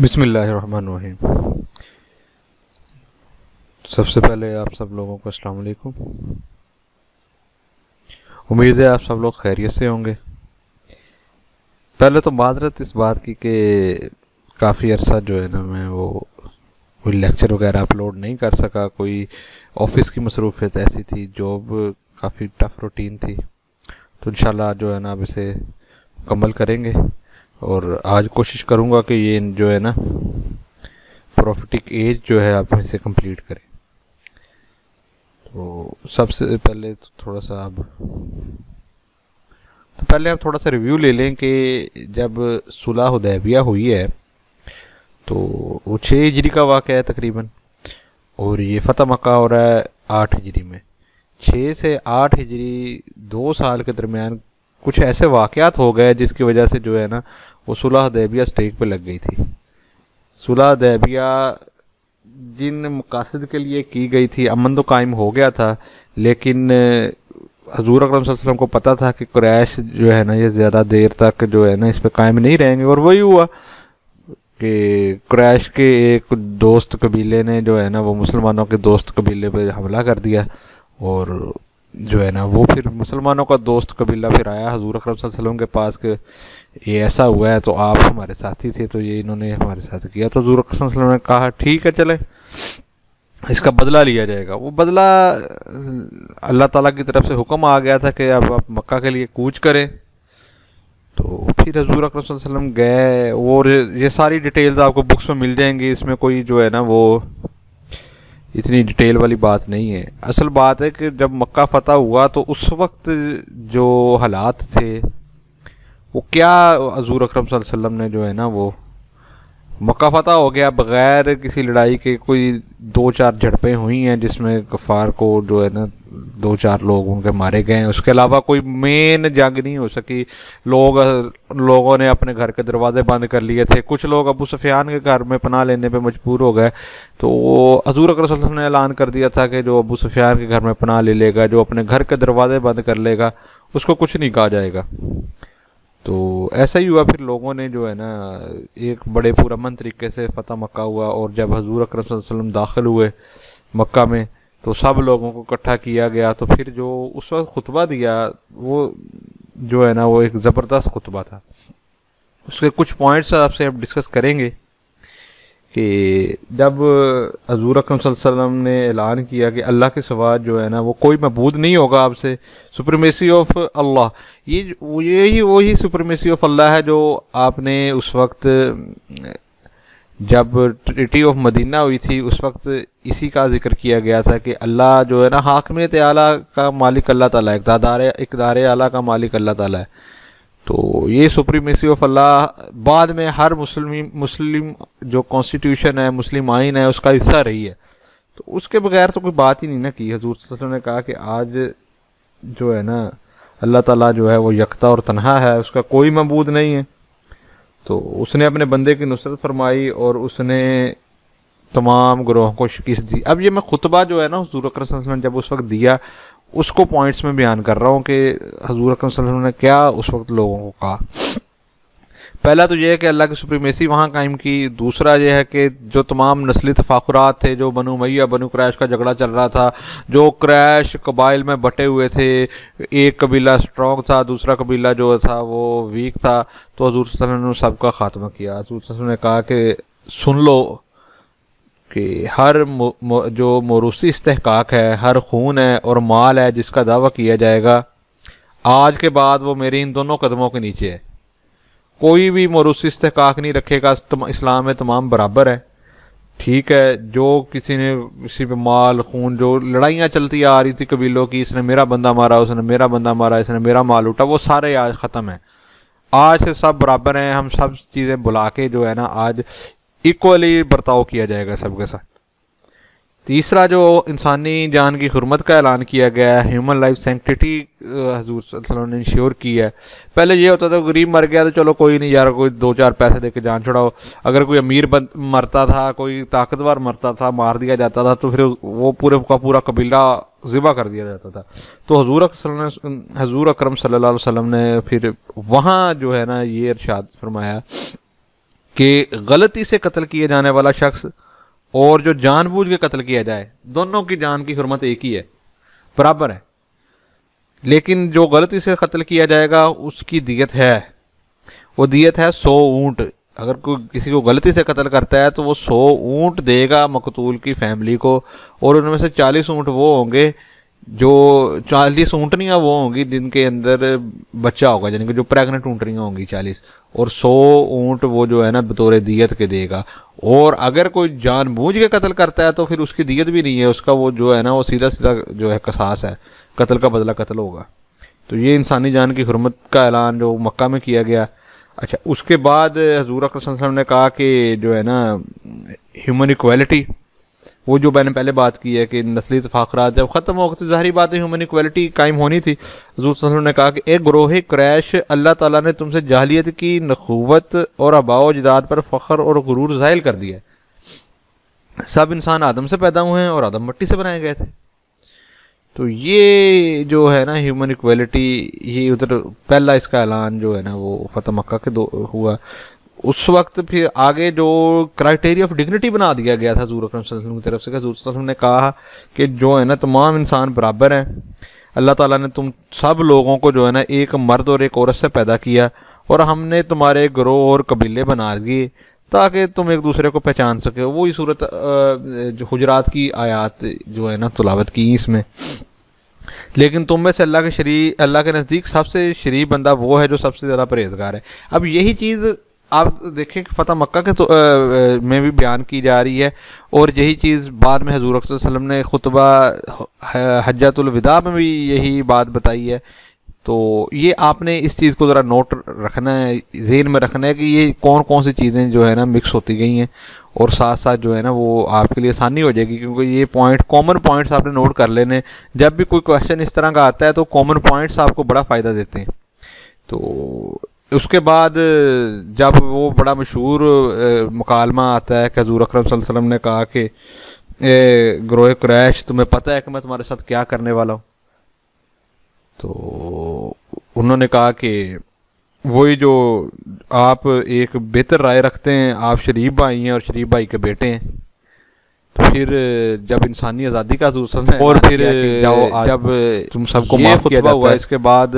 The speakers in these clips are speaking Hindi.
बिसमीम सबसे पहले आप सब लोगों को अस्सलाम वालेकुम उम्मीद है आप सब लोग खैरियत से होंगे पहले तो माजरत इस बात की कि काफ़ी अरसा जो है ना मैं वो कोई लेक्चर वगैरह अपलोड नहीं कर सका कोई ऑफिस की मसरूफियत ऐसी थी जॉब काफ़ी टफ़ रूटीन थी तो इन जो है ना अब इसे मुकम्मल करेंगे और आज कोशिश करूँगा कि ये जो है ना प्रॉफिटिक एज जो है आप इसे कंप्लीट करें तो सबसे पहले तो थोड़ा सा अब तो पहले आप थोड़ा सा रिव्यू ले लें कि जब सुलह उदैबिया हुई है तो वो छः हिजरी का वाक़ है तकरीबन और ये फ़तह मक्का हो रहा है आठ हिजरी में छः से आठ हिजरी दो साल के दरमियान कुछ ऐसे वाक़ात हो गए जिसकी वजह से जो है ना वो सुलह दैबिया स्टेज पे लग गई थी सुलह दैबिया जिन मकासद के लिए की गई थी अमन तो कायम हो गया था लेकिन हजूर अक्रम वसल्लम को पता था कि क्रैश जो है ना ये ज़्यादा देर तक जो है ना इस पर कायम नहीं रहेंगे और वही हुआ कि क्रैश के एक दोस्त कबीले ने जो है ना वो मुसलमानों के दोस्त कबीले पे हमला कर दिया और जो है ना वो फिर मुसलमानों का दोस्त कबीला फिर आया हजूर अक्रम वसल्लम के पास के ये ऐसा हुआ है तो आप हमारे साथी थे तो ये इन्होंने हमारे साथ किया तो हजूर वसल्लम ने कहा ठीक है चले इसका बदला लिया जाएगा वो बदला अल्लाह ताला की तरफ से हुक्म आ गया था कि अब आप मक्का के लिए कूच करें तो फिर हजूर वसल्लम गए और ये सारी डिटेल्स आपको बुक्स में मिल जाएंगी इसमें कोई जो है ना वो इतनी डिटेल वाली बात नहीं है असल बात है कि जब मक्का फतह हुआ तो उस वक्त जो हालात थे वो क्या हजूर अक्रम सल्लम ने जो है ना वो मक्का फतह हो गया बग़ैर किसी लड़ाई के कोई दो चार झड़पें हुई हैं जिसमें गफ़ार को जो है ना दो चार लोग उनके मारे गए हैं उसके अलावा कोई मेन जंग नहीं हो सकी लोग लोगों ने अपने घर के दरवाज़े बंद कर लिए थे कुछ लोग अबू सफियान के घर में पनाह लेने पे मजबूर हो गए तो हजूर अकर ने ऐलान कर दिया था कि जो अबू सफियान के घर में पनाह ले लेगा जो अपने घर के दरवाज़े बंद कर लेगा उसको कुछ नहीं कहा जाएगा तो ऐसा ही हुआ फिर लोगों ने जो है ना एक बड़े पुरमन तरीके से फतेह मक्का हुआ और जब हजूर अक्रम वसम दाखिल हुए मक्का में तो सब लोगों को इकट्ठा किया गया तो फिर जो उस वक्त खुतबा दिया वो जो है ना वो एक ज़बरदस्त खुतबा था उसके कुछ पॉइंट्स आपसे अब डिस्कस करेंगे कि जब हजूर अक्रम ने ऐलान किया कि अल्लाह के सवाल जो है ना वो कोई महबूद नहीं होगा आपसे सुप्रमेसी ऑफ अल्लाह ये यही वही सुप्रमेसी ऑफ अल्लाह है जो आपने उस वक्त जब ट्रिटी ऑफ मदीना हुई थी उस वक्त इसी का जिक्र किया गया था कि अल्लाह जो है ना हाकमियत आला का मालिक अल्लाह ताला है इकदार इकदार आला का मालिक अल्लाह ताला है तो ये सुप्रीमेसी ऑफ अल्लाह बाद में हर मुस्लिम मुस्लिम जो कॉन्स्टिट्यूशन है मुस्लिम आइन है उसका हिस्सा रही है तो उसके बगैर तो कोई बात ही नहीं ना की हजूर ने कहा कि आज जो है ना अल्लाह ताला जो है वो यकता और तन्हा है उसका कोई मबूद नहीं है तो उसने अपने बंदे की नुसरत फरमाई और उसने तमाम ग्रोहों को शिकस्त दी अब ये मैं खुतबा जो है ना हजूर ने जब उस वक्त दिया उसको पॉइंट्स में बयान कर रहा हूँ कि हजूर अकरम ने क्या उस वक्त लोगों को कहा पहला तो यह है कि अल्लाह की सुप्रीमेसी वहाँ कायम की दूसरा यह है कि जो तमाम नस्ली तफाखुरात थे जो बनु मैया बनु क्रैश का झगड़ा चल रहा था जो क्रैश कबाइल में बटे हुए थे एक कबीला स्ट्रॉन्ग था दूसरा कबीला जो था वो वीक था तो हजूर ने सबका ख़ात्मा किया हजूर ने कहा कि सुन लो कि हर जो मोरूसी इस्तेकाक है हर खून है और माल है जिसका दावा किया जाएगा आज के बाद वो मेरे इन दोनों कदमों के नीचे है कोई भी मोरूसी इस्तेकाक नहीं रखेगा इस्लाम में तमाम बराबर है ठीक है जो किसी ने किसी पे माल खून जो लड़ाइयाँ चलती आ रही थी कबीलों की इसने मेरा बंदा मारा उसने मेरा बंदा मारा इसने मेरा माल उठा वो सारे आज ख़त्म हैं आज से सब बराबर हैं हम सब चीज़ें बुला के जो है ना आज इक्वली बर्ताव किया जाएगा सबके साथ तीसरा जो इंसानी जान की हरमत का ऐलान किया गया है ह्यूमन लाइफ सेंटिटी हजूर ने इंश्योर की है पहले ये होता था गरीब मर गया तो चलो कोई नहीं यार कोई दो चार पैसे दे के जान छुड़ाओ अगर कोई अमीर बन मरता था कोई ताकतवर मरता था मार दिया जाता था तो फिर वो पूरे का पूरा कबीला ज़िबा कर दिया जाता था तो हजूर हजूर अक्रम सल्ला वसम ने फिर वहाँ जो है ना ये इर्शाद फरमाया कि गलती से कत्ल किए जाने वाला शख्स और जो जानबूझ के कत्ल किया जाए दोनों की जान की हरमत एक ही है बराबर है लेकिन जो गलती से कत्ल किया जाएगा उसकी दियत है वो दियत है सौ ऊँट अगर कोई किसी को गलती से कत्ल करता है तो वो सौ ऊँट देगा मकतूल की फैमिली को और उनमें से चालीस ऊँट वो होंगे जो चालीस ऊँटनियाँ वो होंगी जिनके अंदर बच्चा होगा यानी कि जो प्रेग्नेंट ऊँटनियाँ होंगी चालीस और सौ ऊँट वो जो है ना बतौर दियत के देगा और अगर कोई जानबूझ के कत्ल करता है तो फिर उसकी दियत भी नहीं है उसका वो जो है ना वो सीधा सीधा जो है कसास है कत्ल का बदला कत्ल होगा तो ये इंसानी जान की हरमत का ऐलान जो मक्का में किया गया अच्छा उसके बाद हजूर अक्रम ने कहा कि जो है ना ह्यूमन इक्वलिटी वो जो मैंने पहले बात की है कि नस्ली तफाखरा जब ख़त्म हो गए तो ज़ाहरी बात है ह्यूमन इक्वलिटी कायम होनी थी हजूर ने कहा कि एक ग्रोह क्रैश अल्लाह ताला ने तुमसे जाहलीत की नखूवत और आबाओ जदाद पर फ़ख्र और गुरूर ज़ाहिल कर दिया सब इंसान आदम से पैदा हुए हैं और आदम मट्टी से बनाए गए थे तो ये जो है ना ह्यूमन इक्वलिटी ये उधर पहला इसका ऐलान जो है ना वो फतेह मक्का के दो हुआ उस वक्त फिर आगे जो क्राइटेरिया ऑफ डिग्निटी बना दिया गया था हजूर अक्रम की तरफ से हजूर ने कहा कि जो है ना तमाम इंसान बराबर हैं अल्लाह ताला ने तुम सब लोगों को जो है ना एक मर्द और एक औरत से पैदा किया और हमने तुम्हारे ग्रोह और कबीले बना दिए ताकि तुम एक दूसरे को पहचान सके वही सूरत जो हजरात की आयात जो है ना तलावत की इसमें लेकिन तुम में से अल्लाह के शरी अल्लाह के नज़दीक सबसे शरीफ बंदा वो है जो सबसे ज़्यादा परहेजगार है अब यही चीज़ आप देखें कि फ़तह मक्का के तो, आ, में भी बयान की जा रही है और यही चीज़ बाद में हजूर वसल्लम ने खुतबा हजतुलविदा में भी यही बात बताई है तो ये आपने इस चीज़ को ज़रा नोट रखना है जेन में रखना है कि ये कौन कौन सी चीज़ें जो है ना मिक्स होती गई हैं और साथ साथ जो है ना वो आपके लिए आसानी हो जाएगी क्योंकि ये पॉइंट कॉमन पॉइंट्स आपने नोट कर लेने जब भी कोई क्वेश्चन इस तरह का आता है तो कॉमन पॉइंट्स आपको बड़ा फ़ायदा देते हैं तो उसके बाद जब वो बड़ा मशहूर मुकालमा आता है कि हजूर अक्रम वसम ने कहा कि ग्रोह क्रैश तुम्हें पता है कि मैं तुम्हारे साथ क्या करने वाला हूँ तो उन्होंने कहा कि वही जो आप एक बेहतर राय रखते हैं आप शरीफ भाई हैं और शरीफ भाई के बेटे हैं तो फिर जब इंसानी आज़ादी का दूसरा है और फिर जब तुम सबको माफ किया हुआ इसके बाद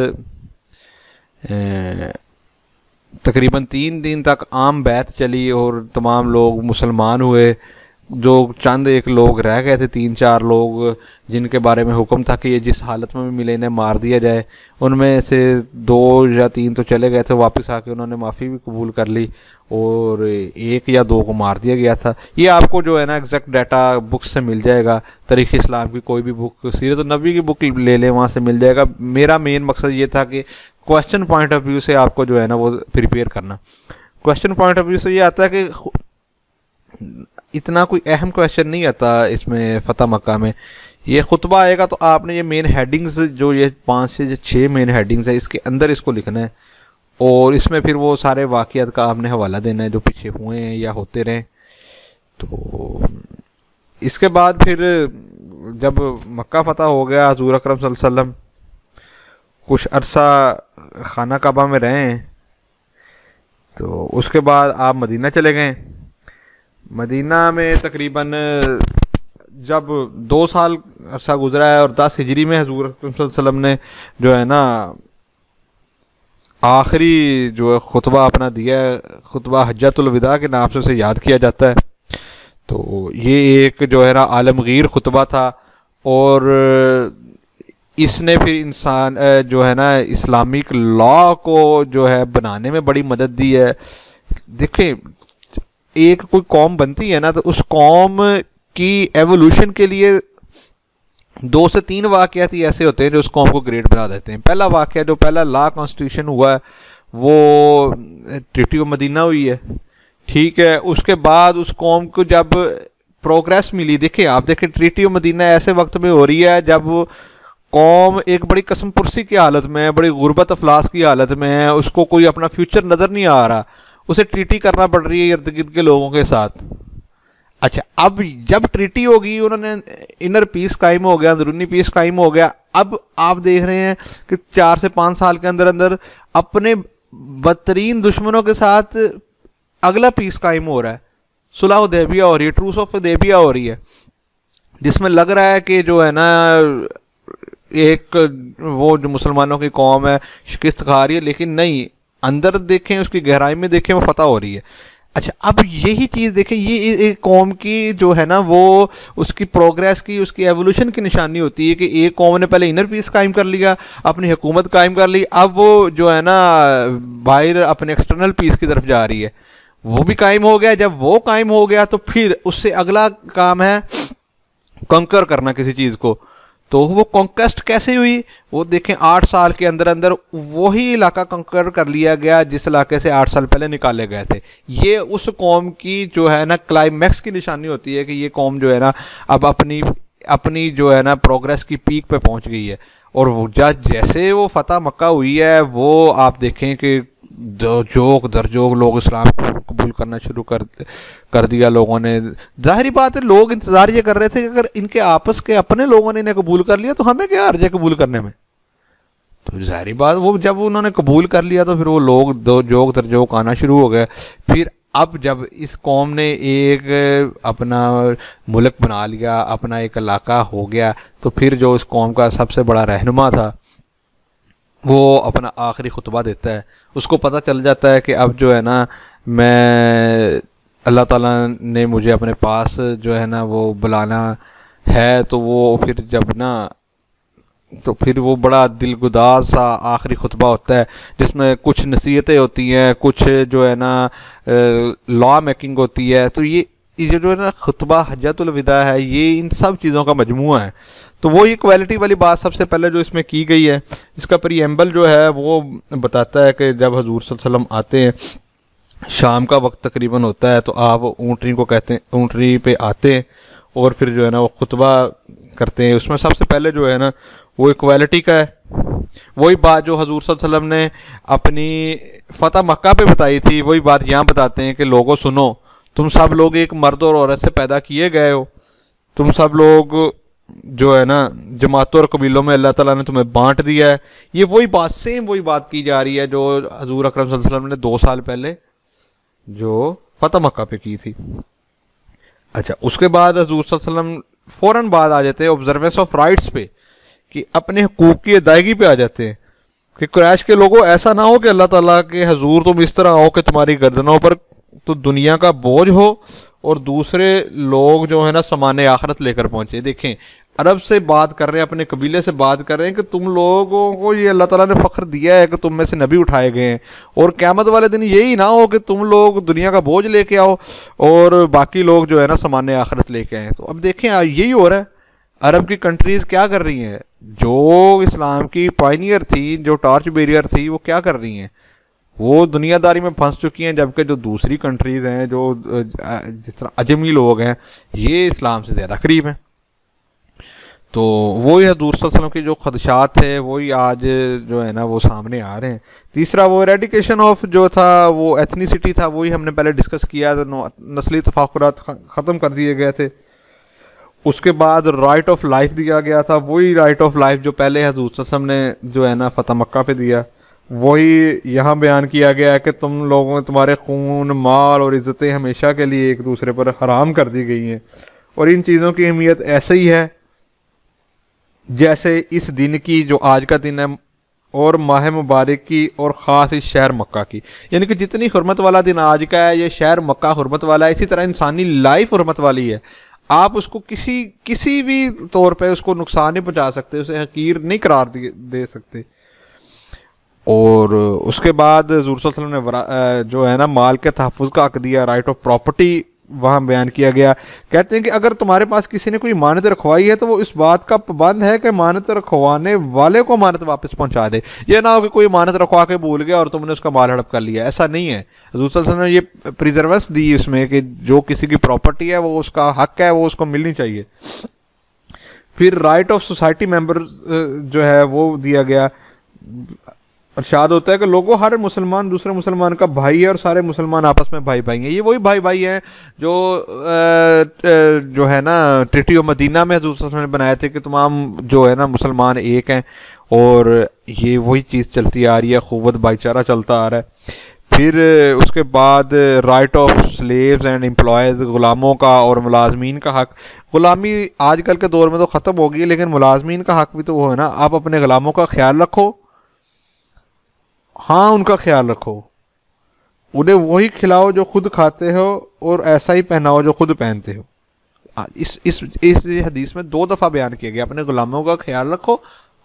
तकरीबन तीन दिन तक आम बैत चली और तमाम लोग मुसलमान हुए जो चंद एक लोग रह गए थे तीन चार लोग जिनके बारे में हुक्म था कि ये जिस हालत में भी मिले इन्हें मार दिया जाए उनमें से दो या तीन तो चले गए थे वापस आके उन्होंने माफ़ी भी कबूल कर ली और एक या दो को मार दिया गया था ये आपको जो है ना एग्जैक्ट डाटा बुक से मिल जाएगा तरीक़ इस्लाम की कोई भी बुक सीरत तो नबी की बुक ले लें वहाँ से मिल जाएगा मेरा मेन मकसद ये था कि क्वेश्चन पॉइंट ऑफ व्यू से आपको जो है ना वो प्रिपेयर करना क्वेश्चन पॉइंट ऑफ व्यू से ये आता है कि इतना कोई अहम क्वेश्चन नहीं आता इसमें फ़तह मक्का में ये खुतबा आएगा तो आपने ये मेन हेडिंग्स जो ये पाँच से छः मेन हेडिंग्स है इसके अंदर इसको लिखना है और इसमें फिर वो सारे वाक़ात का आपने हवाला देना है जो पीछे हुए हैं या होते रहें तो इसके बाद फिर जब मक्का फतह हो गया हजूर अक्रम वसल्लम कुछ अरसा खाना काबा में रहे तो उसके बाद आप मदीना चले गए मदीना में तकरीबन जब दो साल अरसा गुजरा है और दस हिजरी में हजूर वसल्लम ने जो है ना आखिरी जो है खुतबा अपना दिया है खुतबा हजतुलविदा के नाम से उसे याद किया जाता है तो ये एक जो है ना आलमगीर खुतबा था और इसने फिर इंसान जो है ना इस्लामिक लॉ को जो है बनाने में बड़ी मदद दी है देखें एक कोई कौम बनती है ना तो उस कौम की एवोल्यूशन के लिए दो से तीन वाक़ात ही ऐसे होते हैं जो उस कौम को ग्रेट बना देते हैं पहला वाक़ जो पहला ला कॉन्स्टिट्यूशन हुआ है वो ट्रिटी ऑफ मदीना हुई है ठीक है उसके बाद उस कौम को जब प्रोग्रेस मिली देखें आप देखें ट्रिटी मदीना ऐसे वक्त में हो रही है जब कौम एक बड़ी कसम पुरसी की हालत में है बड़ी गुर्बत अफलास की हालत में है उसको कोई अपना फ्यूचर नज़र नहीं आ रहा उसे ट्रीटी करना पड़ रही है इर्द गिर्द के लोगों के साथ अच्छा अब जब ट्रीटी होगी उन्होंने इनर पीस कायम हो गया अंदरूनी पीस कायम हो गया अब आप देख रहे हैं कि चार से पाँच साल के अंदर अंदर अपने बदतरीन दुश्मनों के साथ अगला पीस कायम हो रहा है सुलह उदेबिया हो रही है ट्रूस ऑफ देबिया हो रही है जिसमें लग रहा है कि जो है ना एक वो जो मुसलमानों की कौम है शिकस्त खा रही है लेकिन नहीं अंदर देखें उसकी गहराई में देखें वो फतह हो रही है अच्छा अब यही चीज़ देखें ये एक कौम की जो है ना वो उसकी प्रोग्रेस की उसकी एवोल्यूशन की निशानी होती है कि एक कौम ने पहले इनर पीस कायम कर लिया अपनी हुकूमत कायम कर ली अब वो जो है ना बाहर अपने एक्सटर्नल पीस की तरफ जा रही है वो भी कायम हो गया जब वो कायम हो गया तो फिर उससे अगला काम है कंकर करना किसी चीज़ को तो वो कॉन्क्वेस्ट कैसे हुई वो देखें आठ साल के अंदर अंदर वही इलाका कंकर कर लिया गया जिस इलाके से आठ साल पहले निकाले गए थे ये उस कौम की जो है ना क्लाइमैक्स की निशानी होती है कि ये कौम जो है ना अब अपनी अपनी जो है ना प्रोग्रेस की पीक पे पहुंच गई है और वो जैसे वो फतह मक्का हुई है वो आप देखें कि जोक दरजोक लोग इस्लाम को कबूल करना शुरू कर कर दिया लोगों ने जाहिर बात है लोग इंतज़ार ये कर रहे थे कि अगर इनके आपस के अपने लोगों ने इन्हें कबूल कर लिया तो हमें क्या अर्ज कबूल करने में तो जाहिर बात वो जब उन्होंने कबूल कर लिया तो फिर वो लोग दो जोक दर जोक आना शुरू हो गए फिर अब जब इस कौम ने एक अपना मुल्क बना लिया अपना एक इलाका हो गया तो फिर जो इस कौम का सबसे बड़ा रहनुमा था वो अपना आखिरी खुतबा देता है उसको पता चल जाता है कि अब जो है ना मैं अल्लाह ताला ने मुझे अपने पास जो है ना वो बुलाना है तो वो फिर जब ना तो फिर वो बड़ा दिलगुदार सा आखिरी खुतबा होता है जिसमें कुछ नसीहतें होती हैं कुछ जो है ना लॉ मेकिंग होती है तो ये ये जो है ना खुतबा हजतुलविदा है ये इन सब चीज़ों का मजमू है तो वो ये क्वालिटी वाली बात सबसे पहले जो इसमें की गई है इसका परियम्बल जो है वो बताता है कि जब हजूर वसल्लम आते हैं शाम का वक्त तकरीबन होता है तो आप ऊँटनी को कहते हैं ऊँटनी पे आते हैं और फिर जो है ना वो खुतबा करते हैं उसमें सबसे पहले जो है ना वो इक्वालिटी का है वही बात जो हजूर सल्लम ने अपनी फ़तह मक्का पे बताई थी वही बात यहाँ बताते हैं कि लोगों सुनो तुम सब लोग एक मर्द और औरत से पैदा किए गए हो तुम सब लोग जो है ना जमातों और कबीलों में अल्लाह ताला ने तुम्हें बांट दिया है ये वही बात सेम वही बात की जा रही है जो हजूर अक्रम वसल्लम ने दो साल पहले जो फतेह मक्का पे की थी अच्छा उसके बाद हजूर सल्लम फौरन बाद आ जाते हैं ऑब्जर्वेंस ऑफ राइट्स पे कि अपने हकूक़ की अदायगी पे आ जाते हैं कि क्रैश के लोगों ऐसा ना हो कि अल्लाह ताला के हजूर तुम इस तरह आओ कि तुम्हारी गर्दनों पर तो दुनिया का बोझ हो और दूसरे लोग जो है ना सामान आखरत लेकर पहुंचे देखें अरब से बात कर रहे हैं अपने कबीले से बात कर रहे हैं कि तुम लोगों को ये अल्लाह ताला ने फ़ख्र दिया है कि तुम में से नबी उठाए गए हैं और क़्यामत वाले दिन यही ना हो कि तुम लोग दुनिया का बोझ लेके आओ और बाकी लोग जो है ना सामान्य आखरत लेके आएँ तो अब देखें यही हो रहा है अरब की कंट्रीज़ क्या कर रही हैं जो इस्लाम की पाइनियर थी जो टॉर्च बेरियर थी वो क्या कर रही हैं वो दुनियादारी में फंस चुकी हैं जबकि जो दूसरी कंट्रीज़ हैं जो जिस तरह अजमी लोग हैं ये इस्लाम से ज़्यादा करीब हैं तो वही हजूर के जो खदशात थे वही आज जो है ना वो सामने आ रहे हैं तीसरा वो रेडिकेशन ऑफ जो था वो एथनीसिटी था वही हमने पहले डिस्कस किया था नस्ली तफाकुरात ख़त्म कर दिए गए थे उसके बाद राइट ऑफ लाइफ दिया गया था वही राइट ऑफ लाइफ जो पहले हजूर ने जो है ना फतेह मक्का पे दिया वही यहाँ बयान किया गया है कि तुम लोगों तुम्हारे खून माल और इज़्ज़तें हमेशा के लिए एक दूसरे पर हराम कर दी गई हैं और इन चीज़ों की अहमियत ऐसे ही है जैसे इस दिन की जो आज का दिन है और माह मुबारक की और ख़ास इस शहर मक्का की यानी कि जितनी हरमत वाला दिन आज का है ये शहर मक्का हरमत वाला है इसी तरह इंसानी लाइफ हरमत वाली है आप उसको किसी किसी भी तौर पे उसको नुकसान नहीं पहुंचा सकते उसे हकीर नहीं करार दे, दे सकते और उसके बाद जूर ने जो है ना माल के तहफ़ का हक दिया राइट ऑफ प्रॉपर्टी वहाँ बयान किया गया कहते हैं कि अगर तुम्हारे पास किसी ने कोई मानत रखवाई है तो वो इस बात का पाबंद है कि मानत रखवाने वाले को मानत वापस पहुँचा दे यह ना हो कि कोई मानत रखवा के भूल गया और तुमने उसका माल हड़प कर लिया ऐसा नहीं है दूसरा ने ये प्रिजर्वेंस दी इसमें कि जो किसी की प्रॉपर्टी है वो उसका हक है वो उसको मिलनी चाहिए फिर राइट ऑफ सोसाइटी मेम्बर जो है वो दिया गया अर्शाद होता है कि लोगों हर मुसलमान दूसरे मुसलमान का भाई है और सारे मुसलमान आपस में भाई भाई हैं ये वही भाई भाई हैं जो आ, जो है ना ट्रिटी मदीना में हजूर ने बनाए थे कि तमाम जो है ना मुसलमान एक हैं और ये वही चीज़ चलती आ रही है ख़ुवत भाईचारा चलता आ रहा है फिर उसके बाद right of slaves and employees ग़ुलामों का और मुलाजमीन का हक ग़ुलामी आजकल के दौर में तो ख़त्म हो गई लेकिन मुलाजमीन का हक भी तो वो है ना आप अपने ग़ुलामों का ख्याल रखो हाँ उनका ख्याल रखो उन्हें वही खिलाओ जो खुद खाते हो और ऐसा ही पहनाओ जो खुद पहनते हो इस इस इस हदीस में दो दफ़ा बयान किया गया अपने ग़ुलामों का ख्याल रखो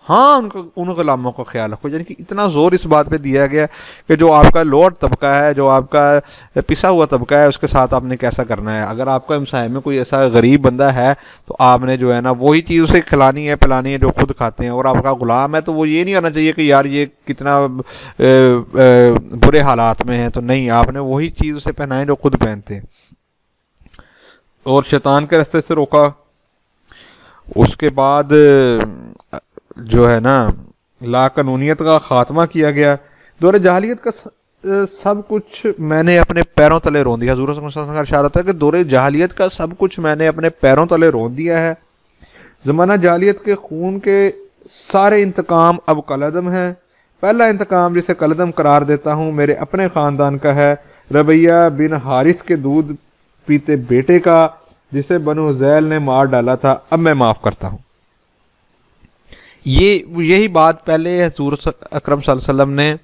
हाँ उनको उन गुलामों का ख्याल रखो यानी कि इतना ज़ोर इस बात पे दिया गया कि जो आपका लोअर तबका है जो आपका पिसा हुआ तबका है उसके साथ आपने कैसा करना है अगर आपका हमसाय में कोई ऐसा गरीब बंदा है तो आपने जो है ना वही चीज़ उसे खिलानी है पिलानी है जो खुद खाते हैं और आपका ग़ुलाम है तो वो ये नहीं आना चाहिए कि यार ये कितना ए, ए, बुरे हालात में है तो नहीं आपने वही चीज़ उसे पहनाएं जो खुद पहनते हैं और शैतान के रास्ते से रोका उसके बाद जो है ना लाकानूनीत का खात्मा किया गया दौरे जहलीत का सब कुछ मैंने अपने पैरों तले रोन दिया हजूरों का इशारा था कि दौरे जहलीत का सब कुछ मैंने अपने पैरों तले रोन दिया है ज़माना जहलीत के खून के सारे इंतकाम अब कलदम हैं पहला इंतकाम जिसे कलदम करार देता हूँ मेरे अपने ख़ानदान का है रबैया बिन हारिस के दूध पीते बेटे का जिसे बनु जैल ने मार डाला था अब मैं माफ़ करता हूँ ये यही बात पहले हजूर अक्रम सल्लम ने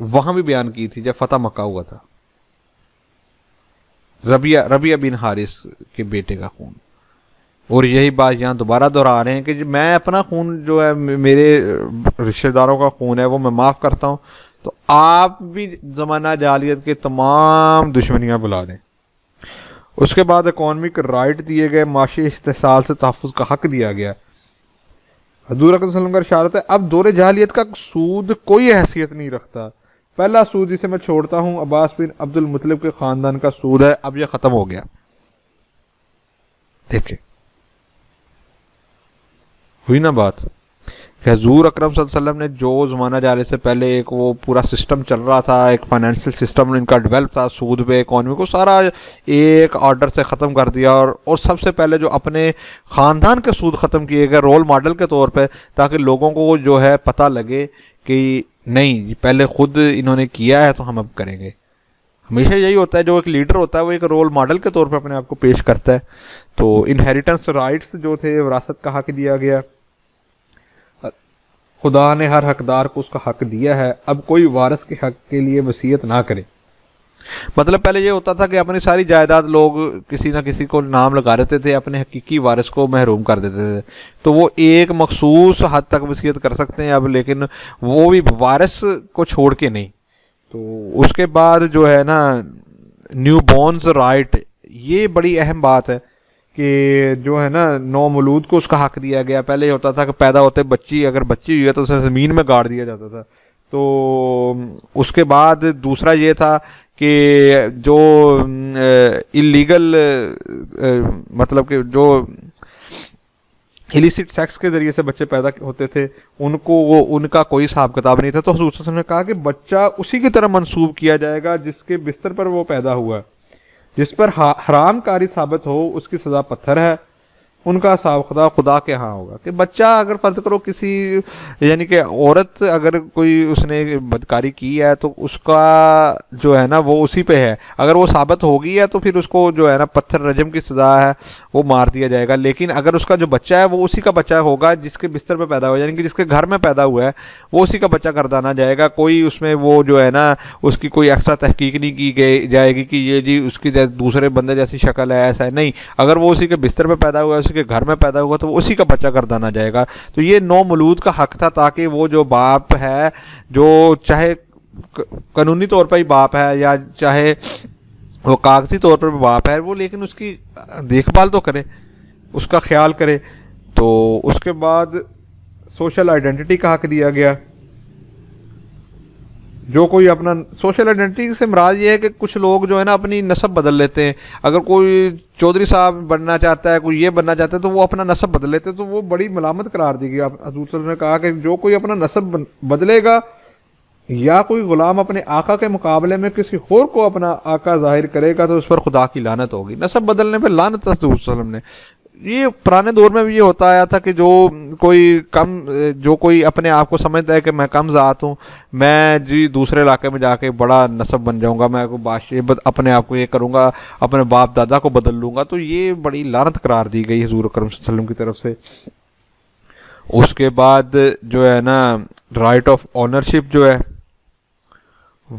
वहाँ भी बयान की थी जब फतेह मक्का हुआ था रबिया रबिया बिन हारिस के बेटे का खून और यही बात यहाँ दोबारा दोहरा रहे हैं कि मैं अपना खून जो है मेरे रिश्तेदारों का खून है वो मैं माफ़ करता हूँ तो आप भी ज़माना जालियत के तमाम दुश्मनियाँ बुला दें उसके बाद इकॉनमिक राइट दिए गए माशी इस्तेसाल से तहफ़ का हक दिया गया हजूर अकलम का इशारत है अब दौरे जहलीत का सूद कोई हैसियत नहीं रखता पहला सूद जिसे मैं छोड़ता हूँ अब्बास बिन अब्दुल मुतलब के ख़ानदान का सूद है अब यह ख़त्म हो गया देखिए हुई ना बात हजूर अक्रम सल्लम ने जो ज़माना जाने से पहले एक वो पूरा सिस्टम चल रहा था एक फाइनेंशियल सिस्टम इनका डेवलप था सूद पे इकॉनमी को सारा एक ऑर्डर से ख़त्म कर दिया और और सबसे पहले जो अपने ख़ानदान के सूद ख़त्म किए गए रोल मॉडल के तौर पे ताकि लोगों को जो है पता लगे कि नहीं पहले ख़ुद इन्होंने किया है तो हम अब करेंगे हमेशा यही होता है जो एक लीडर होता है वो एक रोल मॉडल के तौर पर अपने आप को पेश करता है तो इनहेरिटेंस राइट्स जो थे विरासत का हक दिया गया खुदा ने हर हकदार को उसका हक दिया है अब कोई वारस के हक के लिए वसीयत ना करे मतलब पहले ये होता था कि अपनी सारी जायदाद लोग किसी ना किसी को नाम लगा देते थे अपने हकीकी वारिस को महरूम कर देते थे तो वो एक मखसूस हद तक वसीयत कर सकते हैं अब लेकिन वो भी वारिस को छोड़ के नहीं तो उसके बाद जो है ना न्यू बॉर्नस राइट ये बड़ी अहम बात है कि जो है ना नौ मलूद को उसका हक दिया गया पहले होता था कि पैदा होते बच्ची अगर बच्ची हुई है तो उसे ज़मीन में गाड़ दिया जाता था तो उसके बाद दूसरा ये था कि जो इलीगल मतलब कि जो इलिसिट सेक्स के ज़रिए से बच्चे पैदा होते थे उनको वो उनका कोई हिसाब किताब नहीं था तो हजूर ने कहा कि बच्चा उसी की तरह मंसूब किया जाएगा जिसके बिस्तर पर वो पैदा हुआ है जिस पर हरामकारी साबित हो उसकी सज़ा पत्थर है उनका साबकदा खुदा के यहाँ होगा कि बच्चा अगर फ़र्ज़ करो किसी यानी कि औरत अगर कोई उसने बदकारी की है तो उसका जो है ना वो उसी पे है अगर वो साबित होगी है तो फिर उसको जो है ना पत्थर रजम की सज़ा है वो मार दिया जाएगा लेकिन अगर उसका जो बच्चा है वो उसी का बच्चा होगा जिसके बिस्तर पर पैदा हुआ यानी कि जिसके घर में पैदा हुआ है वो उसी का बच्चा करदाना जाएगा कोई उसमें वो जो है ना उसकी कोई एक्स्ट्रा तहकीक नहीं की गई जाएगी कि ये जी उसकी दूसरे बंदे जैसी शक्ल है ऐसा है नहीं अगर वो उसी के बिस्तर पर पैदा हुआ है उसके घर में पैदा हुआ तो वो उसी का बच्चा गर्दाना जाएगा तो ये नौ मलूद का हक था ताकि वो जो बाप है जो चाहे कानूनी तौर पर ही बाप है या चाहे वो कागजी तौर पर भी बाप है वो लेकिन उसकी देखभाल तो करे उसका ख्याल करे तो उसके बाद सोशल आइडेंटिटी का हक दिया गया जो कोई अपना सोशल आइडेंटिटी से मराज ये है कि कुछ लोग जो है ना अपनी नस्ब बदल लेते हैं अगर कोई चौधरी साहब बनना चाहता है कोई ये बनना चाहता है तो वो अपना नस्ब बदल लेते हैं तो वो बड़ी मलामत करार दी गई आप ने कहा कि जो कोई अपना नस्ब बदलेगा या कोई गुलाम अपने आका के मुकाबले में किसी और को अपना आका जाहिर करेगा तो उस पर खुदा की लानत होगी नसब बदलने पर लानत हजूर ने ये पुराने दौर में भी ये होता आया था कि जो कोई कम जो कोई अपने आप को समझता है कि मैं कम ज़ात हूँ मैं जी दूसरे इलाके में जाके बड़ा नसब बन जाऊँगा मैं को बादशाह अपने आप को ये करूँगा अपने बाप दादा को बदल लूँगा तो ये बड़ी लानत करार दी गई हजूर करम की तरफ से उसके बाद जो है ना राइट ऑफ ऑनरशिप जो है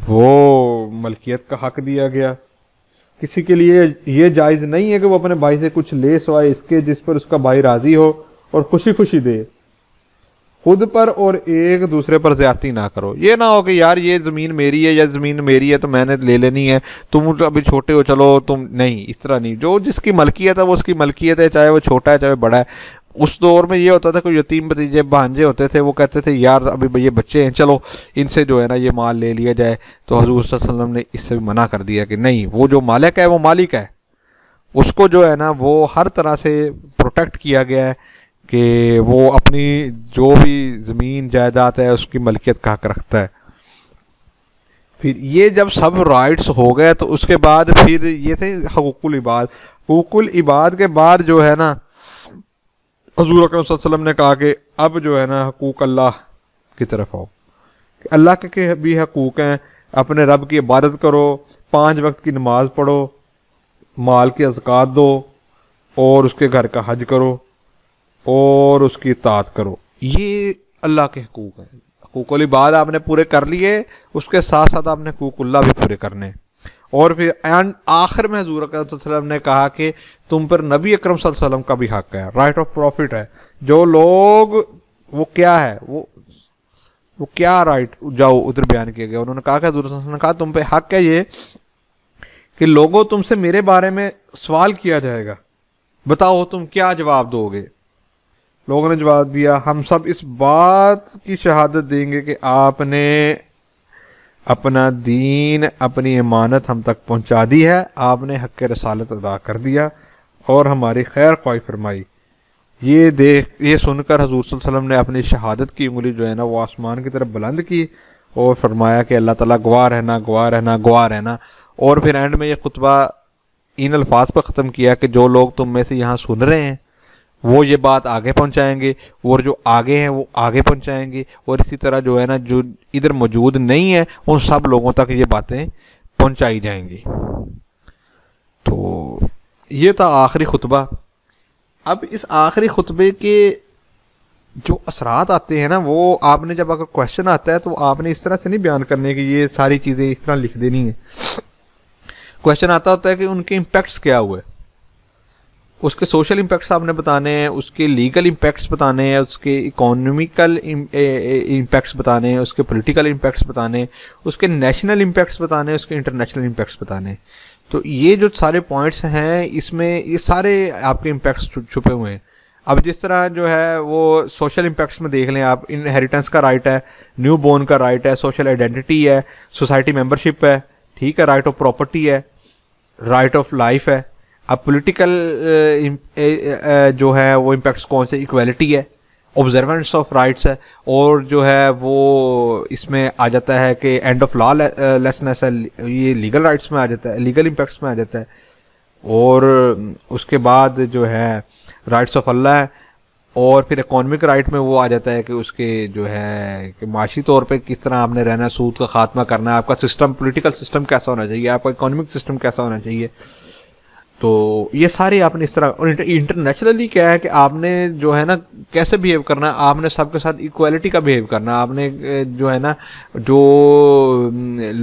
वो मलकियत का हक दिया गया किसी के लिए ये जायज़ नहीं है कि वो अपने भाई से कुछ ले सवाए इसके जिस पर उसका भाई राज़ी हो और खुशी खुशी दे खुद पर और एक दूसरे पर ज़्यादती ना करो ये ना हो कि यार ये ज़मीन मेरी है या ज़मीन मेरी है तो मैंने ले लेनी है तुम तो अभी छोटे हो चलो तुम नहीं इस तरह नहीं जो जिसकी मलकियत है वो उसकी मलकियत है चाहे वो छोटा है चाहे बड़ा है उस दौर में ये होता था कोई यतीम भतीजे भांजे होते थे वो कहते थे यार अभी ये बच्चे हैं चलो इनसे जो है ना ये माल ले लिया जाए तो हजूर वसल्लम ने इससे भी मना कर दिया कि नहीं वो जो मालिक है वो मालिक है उसको जो है ना वो हर तरह से प्रोटेक्ट किया गया है कि वो अपनी जो भी ज़मीन जायदाद है उसकी मलकियत का हक रखता है फिर ये जब सब राइट्स हो गए तो उसके बाद फिर ये थे हकूकुल इबाद हकूकुल इबाद के बाद जो है ना हजूर अक्रम वसम ने कहा कि अब जो है ना हकूक अल्लाह की तरफ आओ अल्लाह के, के भी हकूक हैं अपने रब की इबादत करो पाँच वक्त की नमाज पढ़ो माल की अजक़ात दो और उसके घर का हज करो और उसकी इतात करो ये अल्लाह के हकूक हैं हकूक वाली बात आपने पूरे कर लिए उसके साथ साथ आपने हकूक अल्लाह भी पूरे करने हैं और फिर एंड आखिर में हजूर अक्रम ने कहा कि तुम पर नबी अक्रम सल्लम का भी हक है राइट ऑफ प्रॉफिट है जो लोग वो क्या है वो वो क्या राइट जाओ उधर बयान किया गया उन्होंने कहा कि हजूर ने कहा तुम पे हक है ये कि लोगों तुमसे मेरे बारे में सवाल किया जाएगा बताओ तुम क्या जवाब दोगे लोगों ने जवाब दिया हम सब इस बात की शहादत देंगे कि आपने अपना दीन अपनी इमानत हम तक पहुंचा दी है आपने हक रसालत अदा कर दिया और हमारी खैर ख्वाही फरमाई ये देख ये सुनकर हजूर सल्लम ने अपनी शहादत की उंगली जो है ना वो आसमान की तरफ बुलंद की और फरमाया कि अल्लाह ताला गवाह रहना गवाह रहना गवाह रहना और फिर एंड में ये खुतबा इन अल्फाज पर ख़त्म किया कि जो लोग तुम में से यहाँ सुन रहे हैं वो ये बात आगे पहुंचाएंगे और जो आगे हैं वो आगे पहुंचाएंगे और इसी तरह जो है ना जो इधर मौजूद नहीं है उन सब लोगों तक ये बातें पहुंचाई जाएंगी तो ये था आखिरी खुतबा अब इस आखिरी खुतबे के जो असरात आते हैं ना वो आपने जब अगर क्वेश्चन आता है तो आपने इस तरह से नहीं बयान करने की ये सारी चीज़ें इस तरह लिख देनी है क्वेश्चन आता होता है कि उनके इम्पैक्ट्स क्या हुए उसके सोशल इम्पैक्ट्स आपने बताने हैं उसके लीगल इम्पैक्ट्स बताने हैं उसके इकोनॉमिकल इम्पैक्ट्स बताने हैं उसके पॉलिटिकल इम्पैक्ट्स बताने हैं उसके नेशनल इम्पैक्ट्स बताने हैं उसके इंटरनेशनल इम्पैक्ट्स बताने हैं तो ये जो सारे पॉइंट्स हैं इसमें ये सारे आपके इम्पैक्ट्स छुपे हुए हैं अब जिस तरह जो है वो सोशल इम्पैक्ट्स में देख लें आप इनहेरिटेंस का राइट है न्यू बोर्न का राइट है सोशल आइडेंटिटी है सोसाइटी मेंबरशिप है ठीक है राइट ऑफ प्रॉपर्टी है राइट ऑफ लाइफ है अब पॉलिटिकल uh, uh, uh, जो है वो इम्पैक्ट्स कौन से इक्वलिटी है ऑब्जर्वेंस ऑफ राइट्स है और जो है वो इसमें आ जाता है कि एंड ऑफ लॉ लेसनेस है ये लीगल राइट्स में आ जाता है लीगल इम्पैक्ट्स में आ जाता है और उसके बाद जो है राइट्स ऑफ अल्लाह है और फिर इकोनॉमिक राइट में वो आ जाता है कि उसके जो है कि माशी तौर पे किस तरह आपने रहना सूद का खात्मा करना है आपका सिस्टम पॉलिटिकल सिस्टम कैसा होना चाहिए आपका इकोनॉमिक सिस्टम कैसा होना चाहिए तो ये सारे आपने इस तरह और इंटर, इंटरनेशनली क्या है कि आपने जो है ना कैसे बिहेव करना आपने सबके साथ इक्वालिटी का बिहेव करना आपने जो है ना जो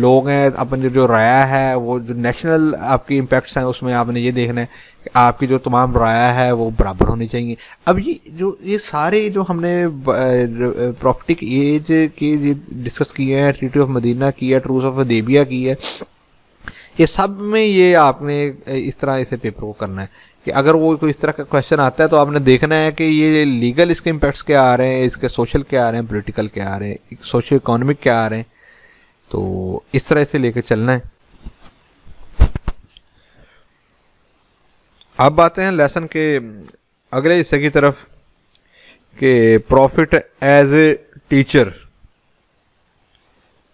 लोग हैं अपने जो राया है वो जो नेशनल आपकी इम्पैक्ट्स हैं उसमें आपने ये देखना है कि आपकी जो तमाम राया है वो बराबर होनी चाहिए अब ये जो ये सारे जो हमने प्रॉफिटिक एज के डिस्कस किए हैं ट्रीटी ऑफ मदीना की है ट्रूस ऑफ देबिया की है ये सब में ये आपने इस तरह इसे पेपर को करना है कि अगर वो कोई इस तरह का क्वेश्चन आता है तो आपने देखना है कि ये लीगल इसके इम्पैक्ट्स क्या आ रहे हैं इसके सोशल क्या आ रहे हैं पोलिटिकल क्या आ रहे हैं सोशो इकोनॉमिक क्या आ रहे हैं तो इस तरह से लेकर चलना है अब आते हैं लेसन के अगले हिस्से की तरफ के प्रॉफिट एज ए टीचर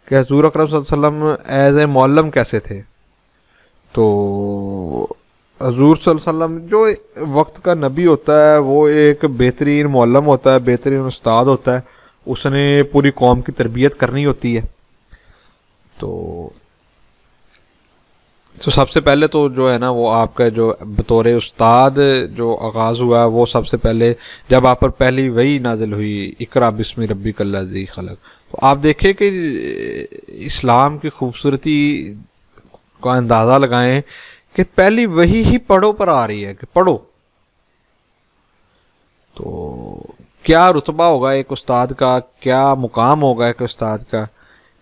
के हजूर अक्रम एज ए मौलम कैसे थे तो हजूर सल्लम जो वक्त का नबी होता है वो एक बेहतरीन मौलम होता है बेहतरीन उस्ताद होता है उसने पूरी कौम की तरबियत करनी होती है तो तो सबसे पहले तो जो है ना वो आपका जो बतौर उस्ताद जो आगाज़ हुआ वो सबसे पहले जब आप पर पहली वही नाजिल हुई इकरा बिस्म रबी कल्लाजी खलक तो आप देखें कि इस्लाम की खूबसूरती का अंदाज़ा लगाएं कि पहली वही ही पढ़ो पर आ रही है कि पढ़ो तो क्या रुतबा होगा एक उस्ताद का क्या मुकाम होगा एक उस्ताद का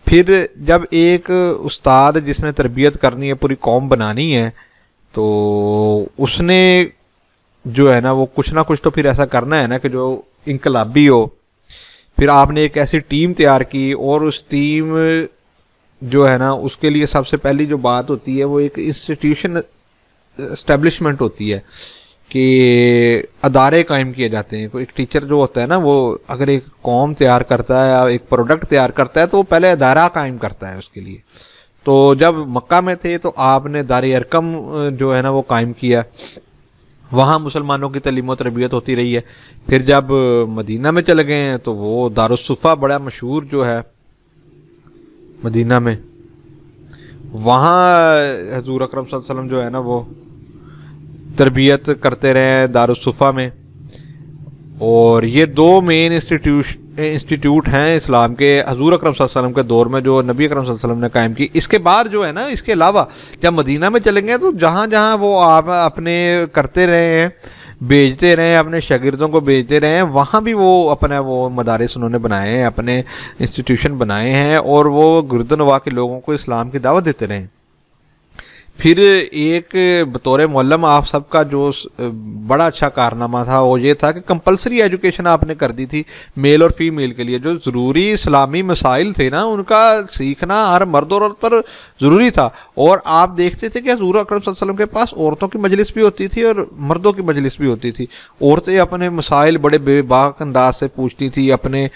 फिर जब एक उस्ताद जिसने तरबियत करनी है पूरी कौम बनानी है तो उसने जो है ना वो कुछ ना कुछ तो फिर ऐसा करना है ना कि जो इनकलाबी हो फिर आपने एक ऐसी टीम तैयार की और उस टीम जो है ना उसके लिए सबसे पहली जो बात होती है वो एक इंस्टीट्यूशन इस्टेब्लिशमेंट होती है कि अदारे कायम किए जाते हैं कोई एक टीचर जो होता है ना वो अगर एक कॉम तैयार करता है या एक प्रोडक्ट तैयार करता है तो वो पहले अदारा कायम करता है उसके लिए तो जब मक्का में थे तो आपने दार अरकम जो है ना वो कायम किया वहाँ मुसलमानों की तलीम तरबियत होती रही है फिर जब मदीना में चले गए हैं तो वो दारुसफ़ा बड़ा मशहूर जो है मदीना में वहाँ हजूर अक्रम वसम जो है ना वो तरबियत करते रहे दारुसफ़ा में और ये दो मेन इंस्टीट्यूश इंस्टीट्यूट हैं इस्लाम के हजूर अक्रम वसम के दौर में जो नबी अक्रम वसम ने कायम की इसके बाद जो है ना इसके अलावा जब मदीना में चलेंगे तो जहाँ जहाँ वो आप अपने करते रहे हैं भेजते रहे अपने शागिर्दों को भेजते रहे वहाँ भी वो अपना वो मदारस उन्होंने बनाए हैं अपने इंस्टीट्यूशन बनाए हैं और वो गुरदनवा के लोगों को इस्लाम की दावत देते रहे फिर एक बतौर मल्लम आप सबका जो बड़ा अच्छा कारनामा था वो ये था कि कंपलसरी एजुकेशन आपने कर दी थी मेल और फीमेल के लिए जो ज़रूरी इस्लामी मसाइल थे ना उनका सीखना हर मर्द और औरत पर ज़रूरी था और आप देखते थे कि हजूर अक्रम वसलम के पास औरतों की मजलिस भी होती थी और मर्दों की मजलिस भी होती थी औरतें अपने मसाइल बड़े बेबाक अंदाज से पूछती थी अपने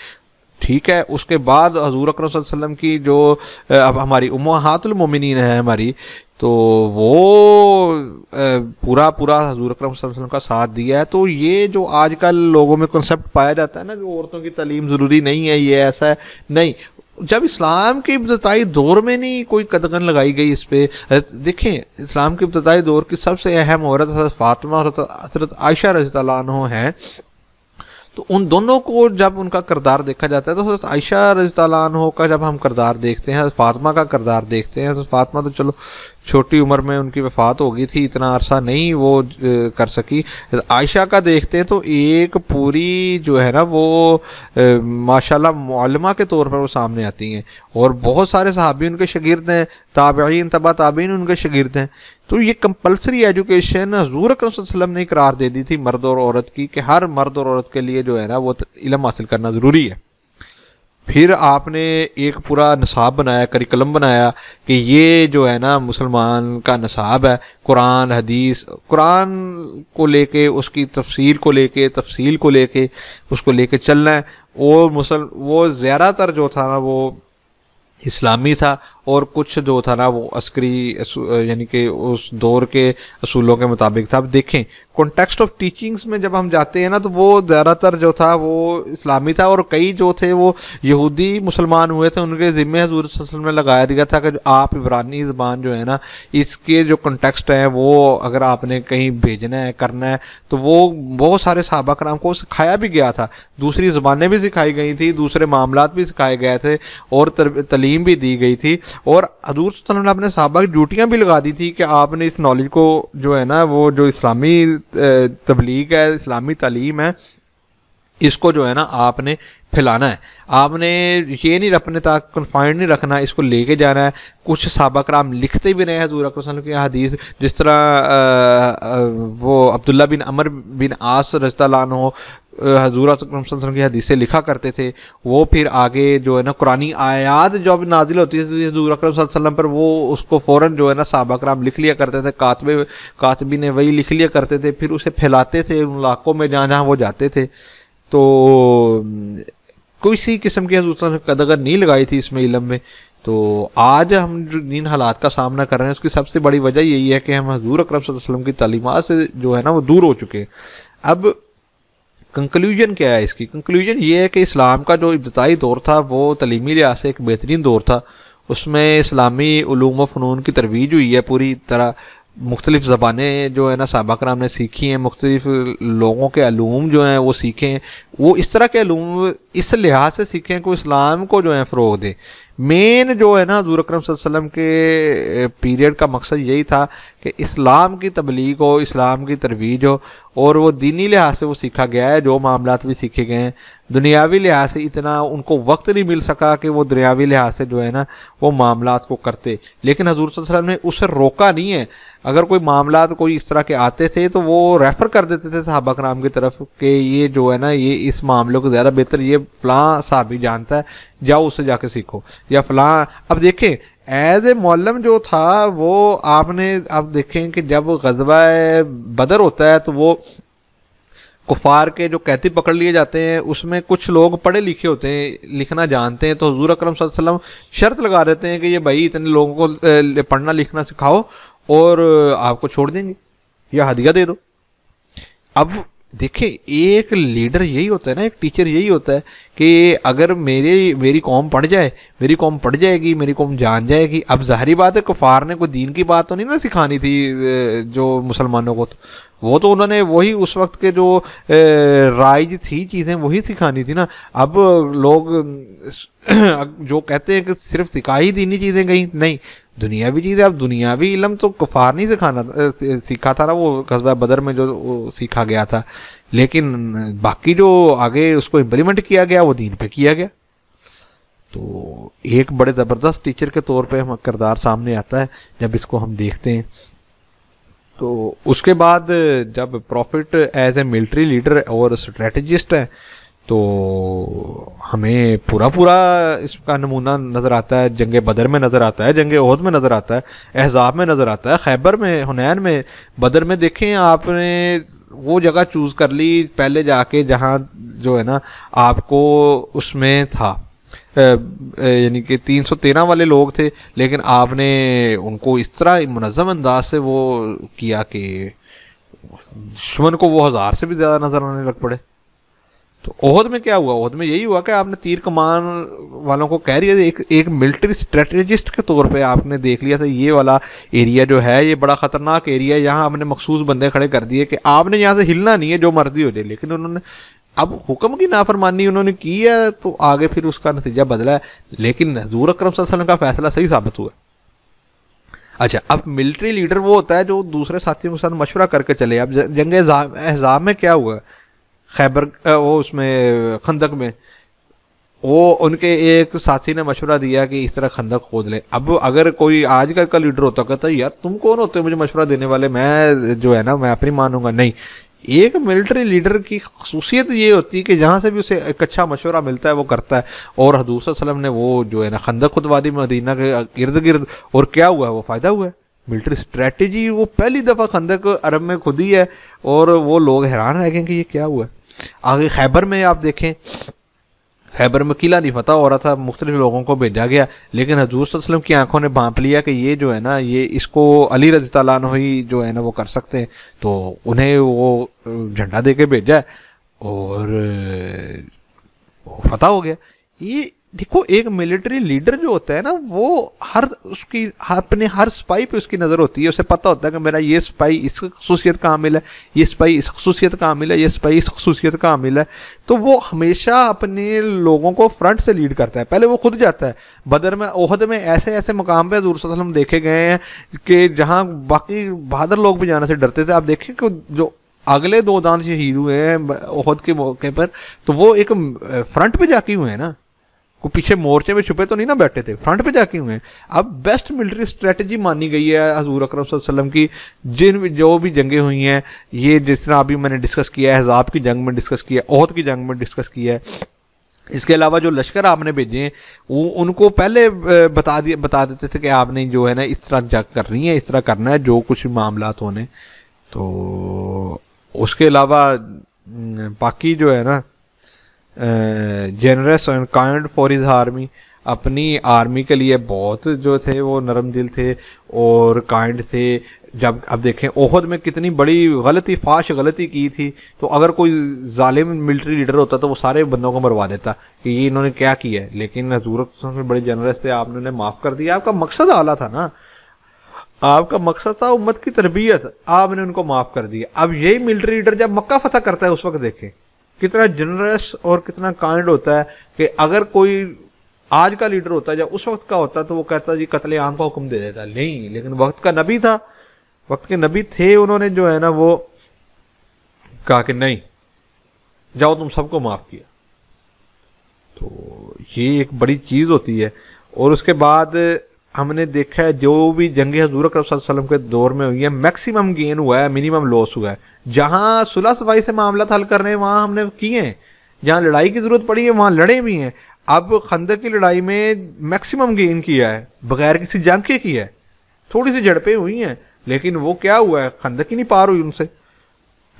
ठीक है उसके बाद हजूर अकर वसल्लम की जो अब हमारी उमहातुलमिन है हमारी तो वो पूरा पूरा हजूर अकरम वसल्लम का साथ दिया है तो ये जो आजकल लोगों में कंसेप्ट पाया जाता है ना कि औरतों की तलीम ज़रूरी नहीं है ये ऐसा है नहीं जब इस्लाम के इब्तदाई दौर में नहीं कोई कदगन लगाई गई इस पर देखें इस्लाम के इब्तदाई दौर की सबसे अहम औरत हजरत और हजरत आयशा रजी हैं तो उन दोनों को जब उनका करदार देखा जाता है तो आयशा आयशा हो का जब हम करदार देखते हैं फातमा का करदार देखते हैं तो फातमा तो चलो छोटी उम्र में उनकी वफ़ात हो गई थी इतना अरसा नहीं वो कर सकी आयशा का देखते हैं तो एक पूरी जो है ना वो माशाल्लाह मालमा के तौर पर वो सामने आती हैं और बहुत सारे सहाबी उनके शगिर्द हैं ताबीन तबा ताबीन उनके शगिर्द हैं तो ये कंपलसरी एजुकेशन हजूर अक्रम ने करार दे दी थी मर्द और औरत की कि हर मर्द और औरत के लिए जो है ना वो इलम हासिल करना ज़रूरी है फिर आपने एक पूरा नसाब बनाया करिकलम बनाया कि ये जो है ना मुसलमान का नसाब है कुरान हदीस कुरान को लेके उसकी तफसील को लेके तफसील को लेके उसको लेके चलना है और मुसल वो ज़्यादातर जो था ना वो इस्लामी था और कुछ जो था ना वो अस्करी यानी कि उस दौर के असूलों के मुताबिक था अब देखें कॉन्टेक्स्ट ऑफ टीचिंग्स में जब हम जाते हैं ना तो वो ज़्यादातर जो था वो इस्लामी था और कई जो थे वो यहूदी मुसलमान हुए थे उनके ज़िम्मे हजूर में लगाया दिया था कि आप इबरानी ज़बान जो है ना इसके जो कॉन्टेक्स्ट हैं वो अगर आपने कहीं भेजना है करना है तो वो बहुत सारे सहाबा कराम को सिखाया भी गया था दूसरी ज़बानें भी सिखाई गई थी दूसरे मामला भी सिखाए गए थे और तलीम भी दी गई थी और हजूर वसल्लम ने सहाबा की ड्यूटियाँ भी लगा दी थी कि आपने इस नॉलेज को जो है ना वो जो इस्लामी तबलीग है इस्लामी तलीम है इसको जो है ना आपने फैलाना है आपने ये नहीं अपने तक कन्फाइंड नहीं रखना इसको लेके जाना है कुछ सबक राम लिखते भी रहे हैं हजूर अक्रम की हदीस जिस तरह आ, आ, वो अब्दुल्ला बिन अमर बिन आस रजता लान हो हजूर वसल्लम की हदीसें लिखा करते थे वो फिर आगे जो है ना कुरानी आयात जो अब नाजिल होती थी हजूर अकरम वसल्लम पर वो उसको फ़ौर जो है ना सबक राम लिख लिया करते थे कातबे कातबी ने वही लिख लिया करते थे फिर उसे फैलाते थे उन इलाकों में जहाँ जहाँ वो जाते थे तो किसी किस्म की कदगर नहीं लगाई थी इसमें इलम में तो आज हम जो जिन हालात का सामना कर रहे हैं उसकी सबसे बड़ी वजह यही है कि हम हजूर अक्रम वसलम की तलीमत से जो है ना वो दूर हो चुके हैं अब कंक्लूजन क्या है इसकी कंक्लूजन ये है कि इस्लाम का जो इब्तदाई दौर था वो तलीमी लिहाज से एक बेहतरीन दौर था उसमें इस्लामी फ़नून की तरवीज हुई है पूरी तरह मुख्तलिफ़ ज़बानें जो है ना साहबा कराम ने सीखी हैं मुख्तलिफ लोगों के अलूम जो हैं वो सीखे हैं वो इस तरह के अलूम इस लिहाज से सीखे को कि इस्लाम को जो है फ़रोग दें मेन जो है ना हजूर अक्रम वसम के पीरियड का मकसद यही था कि इस्लाम की तबलीग हो इस्लाम की तरवीज हो और वो दीनी लिहाज से वो सीखा गया है जो मामला भी सीखे गए हैं दुनियावी लिहाज से इतना उनको वक्त नहीं मिल सका कि वो दुनियावी लिहाज से जो है ना वो मामला को करते लेकिन हजूर सल्लम ने उसे रोका नहीं है अगर कोई मामला कोई इस तरह के आते थे तो वो रेफ़र कर देते थे सहाबा कराम की तरफ कि ये जो है ना ये इस मामले को ज़्यादा बेहतर ये फ़लाँ साहबी जानता है जाओ उससे जाके सीखो या फला अब देखें एज ए मौलम जो था वो आपने आप देखें कि जब गजबा बदर होता है तो वो कुफार के जो कैदी पकड़ लिए जाते हैं उसमें कुछ लोग पढ़े लिखे होते हैं लिखना जानते हैं तो हजूर अक्रम सल्लम शर्त लगा देते हैं कि ये भाई इतने लोगों को पढ़ना लिखना सिखाओ और आपको छोड़ देंगे या हदिया दे दो अब देखिए एक लीडर यही होता है ना एक टीचर यही होता है कि अगर मेरे मेरी कौम पढ़ जाए मेरी कौम पढ़ जाएगी मेरी कौम जान जाएगी अब जहरी बात है कुफार ने कोई दीन की बात तो नहीं ना सिखानी थी जो मुसलमानों को तो। वो तो उन्होंने वही उस वक्त के जो राइज थी चीज़ें वही सिखानी थी ना अब लोग जो कहते हैं कि सिर्फ सिखाई दीनी चीज़ें गई नहीं भी चीज़ें अब भी इलम तो कुफार नहीं सिखाना सीखा था ना वो कस्बा बदर में जो सीखा गया था लेकिन बाकी जो आगे उसको इम्प्लीमेंट किया गया वो दीन पे किया गया तो एक बड़े ज़बरदस्त टीचर के तौर पे हम किरदार सामने आता है जब इसको हम देखते हैं तो उसके बाद जब prophet as a military leader और स्ट्रेटजिस्ट है तो हमें पूरा पूरा इसका नमूना नज़र आता है जंग बदर में नज़र आता है जंग ओहद में नज़र आता है एहजाब में नज़र आता है खैबर में हुनैन में बदर में देखें आपने वो जगह चूज़ कर ली पहले जाके जहाँ जो है ना आपको उसमें था यानी कि तीन सौ तेरह वाले लोग थे लेकिन आपने उनको इस तरह मनज़म अंदाज से वो किया कि दुश्मन को वो हज़ार से भी ज़्यादा नज़र आने लग पड़े तो ओहद में क्या हुआ ओहद में यही हुआ कि आपने तीर कमान वालों को कह रही है एक एक मिलिट्री स्ट्रेटजिस्ट के तौर पे आपने देख लिया था ये वाला एरिया जो है ये बड़ा ख़तरनाक एरिया है यहाँ आपने मखसूस बंदे खड़े कर दिए कि आपने यहाँ से हिलना नहीं है जो मर्जी हो जाए लेकिन उन्होंने अब हुक्म की नाफरमानी उन्होंने की है तो आगे फिर उसका नतीजा बदला है लेकिन हजूर अक्रम का फैसला सही साबित हुआ अच्छा अब मिलिट्री लीडर वो होता है जो दूसरे साथियों के साथ मशवरा करके चले अब जंग एहजाम में क्या हुआ खैबर वो उसमें खंदक में वो उनके एक साथी ने मशवरा दिया कि इस तरह खंदक खोद ले अब अगर कोई आज का लीडर होता कहता यार तुम कौन होते हो मुझे मशवरा देने वाले मैं जो है ना मैं अपनी मानूंगा नहीं एक मिलिट्री लीडर की खसूसियत ये होती है कि जहाँ से भी उसे एक अच्छा मशवरा मिलता है वो करता है और हजूर वसलम ने वो जो है ना खंदक खुदवादी मदीना के इर्द गिर्द और क्या हुआ है वो फ़ायदा हुआ है मिलिट्री स्ट्रेटजी वो पहली दफ़ा खंदक अरब में खुद ही है और वो लोग हैरान रह गए कि ये क्या हुआ है आगे खैबर में आप देखें खैबर में किला नहीं फतह हो रहा था मुख्तलिफ लोगों को भेजा गया लेकिन हजूर वसलम की आंखों ने भाप लिया कि ये जो है ना ये इसको अली रजी तला ही जो है ना वो कर सकते हैं तो उन्हें वो झंडा दे के भेजा और फतह हो गया ये देखो एक मिलिट्री लीडर जो होता है ना वो हर उसकी अपने हर स्पाई पे उसकी नज़र होती है उसे पता होता है कि मेरा ये स्पाई इस खसूसियत का हामिल है ये स्पाई इस खसूसियत का हामिल है ये स्पाई इस खसूसियत का हामिल है तो वो हमेशा अपने लोगों को फ्रंट से लीड करता है पहले वो खुद जाता है बदर में ओहद में ऐसे ऐसे मकाम पर हजूर वसलम देखे गए हैं कि जहाँ बाकी बहादुर लोग भी जाने से डरते थे आप देखें कि जो अगले दो दान शहीद हुए हैं ओहद के मौके पर तो वो एक फ्रंट पर जाके हुए हैं ना को पीछे मोर्चे में छुपे तो नहीं ना बैठे थे फ्रंट पे जाके हुए हैं अब बेस्ट मिलिट्री स्ट्रेटजी मानी गई है हजूर अक्रम वसल्लम की जिन जो भी जंगें हुई हैं ये जिस तरह अभी मैंने डिस्कस किया है हजाब की जंग में डिस्कस किया ओहद की जंग में डिस्कस किया है इसके अलावा जो लश्कर आपने भेजे हैं वो उनको पहले बता दिए बता देते थे कि आपने जो है ना इस तरह जंग करनी है इस तरह करना है जो कुछ मामला होने तो उसके अलावा बाकी जो है ना generous and kind for his army अपनी आर्मी के लिए बहुत जो थे वो नरम दिल थे और काइंड थे जब अब देखें ओहद में कितनी बड़ी गलती फाश गलती की थी तो अगर कोई ालिम मिलिट्री लीडर होता तो वो सारे बंदों को मरवा देता कि ये इन्होंने क्या किया है लेकिन हजूर बड़े जनरस थे आपने उन्हें माफ़ कर दिया आपका मकसद आला था ना आपका मकसद था उम्मत की तरबियत आपने उनको माफ़ कर दिया अब यही मिलिट्री लीडर जब मक्का फतह करता है उस वक्त देखें कितना जनरस और कितना काइंड होता है कि अगर कोई आज का लीडर होता है या उस वक्त का होता तो वो कहता जी कतले आम का हुक्म दे देता नहीं लेकिन वक्त का नबी था वक्त के नबी थे उन्होंने जो है ना वो कहा कि नहीं जाओ तुम सबको माफ़ किया तो ये एक बड़ी चीज़ होती है और उसके बाद हमने देखा है जो भी जंग हजूर वसल्लम के दौर में हुई है मैक्सिमम गेन हुआ है मिनिमम लॉस हुआ है जहां सुलह सफाई से मामला हल कर रहे हैं वहां हमने किए हैं जहां लड़ाई की ज़रूरत पड़ी है वहां लड़े भी हैं अब खंदक की लड़ाई में मैक्सिमम गेन किया है बगैर किसी जंग के किया है थोड़ी सी झड़पें हुई हैं लेकिन वो क्या हुआ है खंदक ही नहीं पार हुई उनसे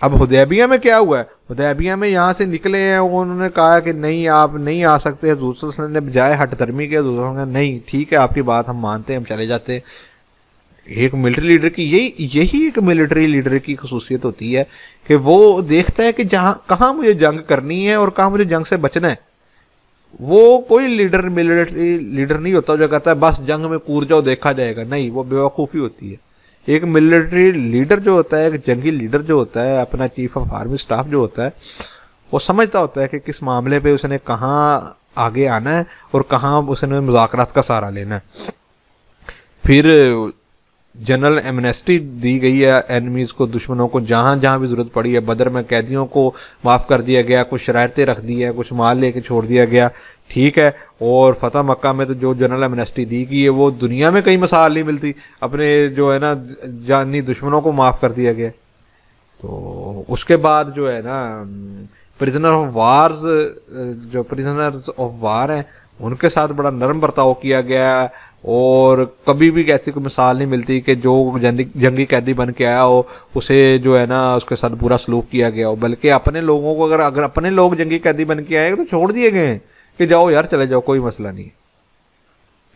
अब हदैबिया में क्या हुआ है हदैबिया में यहाँ से निकले हैं उन्होंने कहा कि नहीं आप नहीं आ सकते दूसरे ने बजाय हट धर्मी के दूसरों ने नहीं ठीक है आपकी बात हम मानते हैं हम चले जाते हैं एक मिलिट्री लीडर की यही यही एक मिलिट्री लीडर की खसूसियत होती है कि वो देखता है कि जहां कहां मुझे जंग करनी है और कहां मुझे जंग से बचना है वो कोई लीडर मिलिट्री लीडर नहीं होता जो कहता है बस जंग में कूद जाओ देखा जाएगा नहीं वो बेवकूफ़ी होती है एक मिलिट्री लीडर जो होता है एक जंगी लीडर जो होता है अपना चीफ ऑफ आर्मी स्टाफ जो होता है वो समझता होता है कि किस मामले पे उसने कहाँ आगे आना है और कहाँ उसने मुजाकर का सहारा लेना है फिर जनरल एमनेस्टी दी गई है एनिमीज़ को दुश्मनों को जहाँ जहाँ भी ज़रूरत पड़ी है बदर में कैदियों को माफ़ कर दिया गया कुछ शरारतें रख दी है कुछ माल लेके छोड़ दिया गया ठीक है और फतेह मक्का में तो जो जनरल एमनेस्टी दी गई है वो दुनिया में कई मसाल नहीं मिलती अपने जो है ना जानी दुश्मनों को माफ़ कर दिया गया तो उसके बाद जो है ना प्रिजनर ऑफ वार्स जो प्रिजनर्स ऑफ वार हैं उनके साथ बड़ा नरम बर्ताव किया गया है और कभी भी ऐसी कोई मिसाल नहीं मिलती कि जो जंगी कैदी बन के आया हो उसे जो है ना उसके साथ बुरा सलूक किया गया हो बल्कि अपने लोगों को अगर अगर अपने लोग जंगी कैदी बन के आए तो छोड़ दिए गए हैं कि जाओ यार चले जाओ कोई मसला नहीं है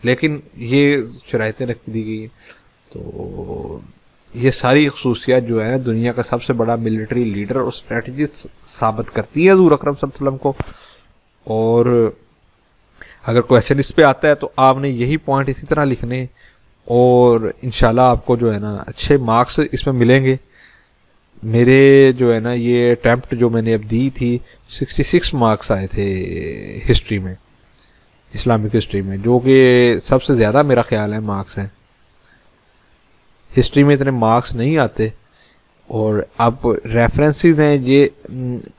लेकिन ये शरायतें रख दी गई तो ये सारी खसूसियात जो है दुनिया का सबसे बड़ा मिलिट्री लीडर और स्ट्रेटजिस्ट साबित करती है हजूर अक्रम को और अगर क्वेश्चन इस पर आता है तो आपने यही पॉइंट इसी तरह लिखने और इन आपको जो है ना अच्छे मार्क्स इसमें मिलेंगे मेरे जो है ना ये अटैम्प्ट जो मैंने अब दी थी 66 मार्क्स आए थे हिस्ट्री में इस्लामिक हिस्ट्री में जो कि सबसे ज़्यादा मेरा ख्याल है मार्क्स हैं हिस्ट्री में इतने मार्क्स नहीं आते और आप रेफरेंसेस हैं ये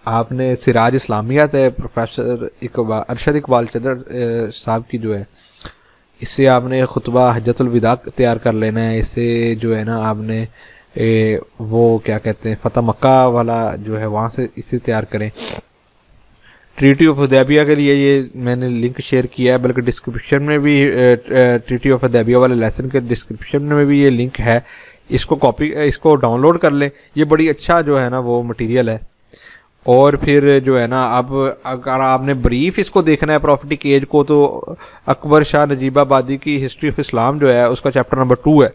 आपने सिराज इस्लामियात है प्रोफेसर इकबा अरशद इकबाल चंद्र साहब की जो है इससे आपने खुतबा हजतुलविदा तैयार कर लेना है इसे जो है ना आपने ए, वो क्या कहते हैं फतेह मक्का वाला जो है वहाँ से इसे तैयार करें ट्रीटी ऑफ उदैबिया के लिए ये मैंने लिंक शेयर किया है बल्कि डिस्क्रिप्शन में भी ट्रीटी ऑफ उदैबिया वाले लेसन के डिस्क्रिप्शन में भी ये लिंक है इसको कॉपी इसको डाउनलोड कर लें ये बड़ी अच्छा जो है ना वो मटेरियल है और फिर जो है ना अब अगर आपने ब्रीफ इसको देखना है प्रॉफिटी केज को तो अकबर शाह नजीबाबादी की हिस्ट्री ऑफ इस्लाम जो है उसका चैप्टर नंबर टू है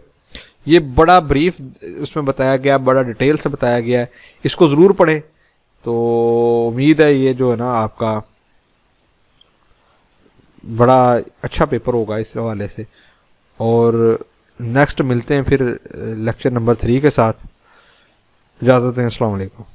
ये बड़ा ब्रीफ उसमें बताया गया बड़ा डिटेल से बताया गया है इसको ज़रूर पढ़ें तो उम्मीद है ये जो है ना आपका बड़ा अच्छा पेपर होगा इस हवाले से और नेक्स्ट मिलते हैं फिर लेक्चर नंबर थ्री के साथ इजाज़त दें अलैक्म